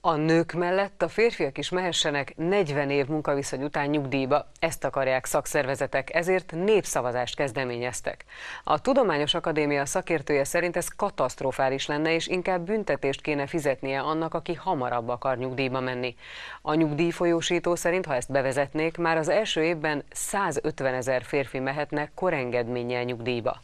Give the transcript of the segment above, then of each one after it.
A nők mellett a férfiak is mehessenek 40 év munkaviszony után nyugdíjba. Ezt akarják szakszervezetek, ezért népszavazást kezdeményeztek. A Tudományos Akadémia szakértője szerint ez katasztrofális lenne, és inkább büntetést kéne fizetnie annak, aki hamarabb akar nyugdíjba menni. A nyugdíjfolyósító szerint, ha ezt bevezetnék, már az első évben 150 ezer férfi mehetne korengedménnyel nyugdíjba.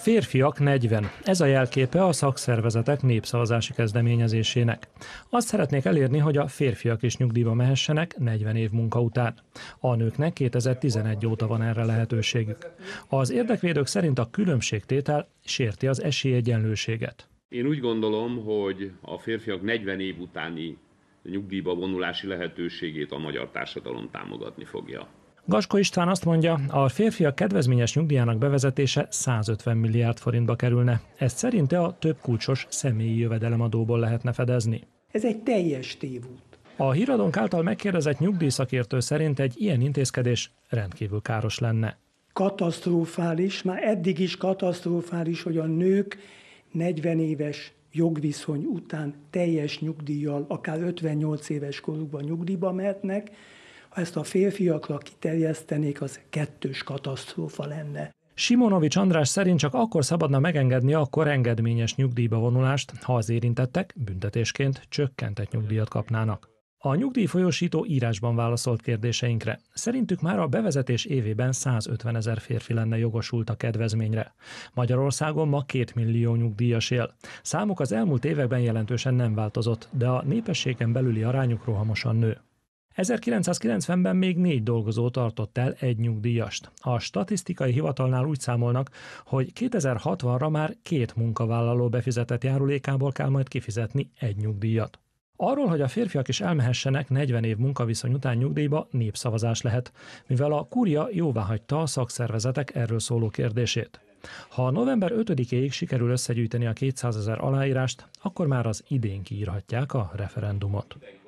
Férfiak 40. Ez a jelképe a szakszervezetek népszavazási kezdeményezésének. Azt szeretnék elérni, hogy a férfiak is nyugdíjba mehessenek 40 év munka után. A nőknek 2011 óta van erre lehetőségük. Az érdekvédők szerint a különbségtétel sérti az esélyegyenlőséget. Én úgy gondolom, hogy a férfiak 40 év utáni nyugdíjba vonulási lehetőségét a magyar társadalom támogatni fogja. Gaskó István azt mondja, a férfiak kedvezményes nyugdíjának bevezetése 150 milliárd forintba kerülne. Ezt szerinte a több kulcsos személyi jövedelemadóból lehetne fedezni. Ez egy teljes tévút. A híradónk által megkérdezett nyugdíjszakértő szerint egy ilyen intézkedés rendkívül káros lenne. Katasztrofális, már eddig is katasztrofális, hogy a nők 40 éves jogviszony után teljes nyugdíjjal, akár 58 éves korukban nyugdíjba mehetnek, ha ezt a férfiakra kiterjesztenék, az kettős katasztrófa lenne. Simonovics András szerint csak akkor szabadna megengedni a korengedményes nyugdíjba vonulást, ha az érintettek büntetésként csökkentett nyugdíjat kapnának. A nyugdíjfolyósító írásban válaszolt kérdéseinkre. Szerintük már a bevezetés évében 150 ezer férfi lenne jogosult a kedvezményre. Magyarországon ma 2 millió nyugdíjas él. Számuk az elmúlt években jelentősen nem változott, de a népességen belüli arányuk rohamosan nő. 1990-ben még négy dolgozó tartott el egy nyugdíjast. A statisztikai hivatalnál úgy számolnak, hogy 2060-ra már két munkavállaló befizetett járulékából kell majd kifizetni egy nyugdíjat. Arról, hogy a férfiak is elmehessenek 40 év munkaviszony után nyugdíjba, népszavazás lehet, mivel a kúria jóváhagyta a szakszervezetek erről szóló kérdését. Ha november 5-éig sikerül összegyűjteni a 200 ezer aláírást, akkor már az idén kiírhatják a referendumot.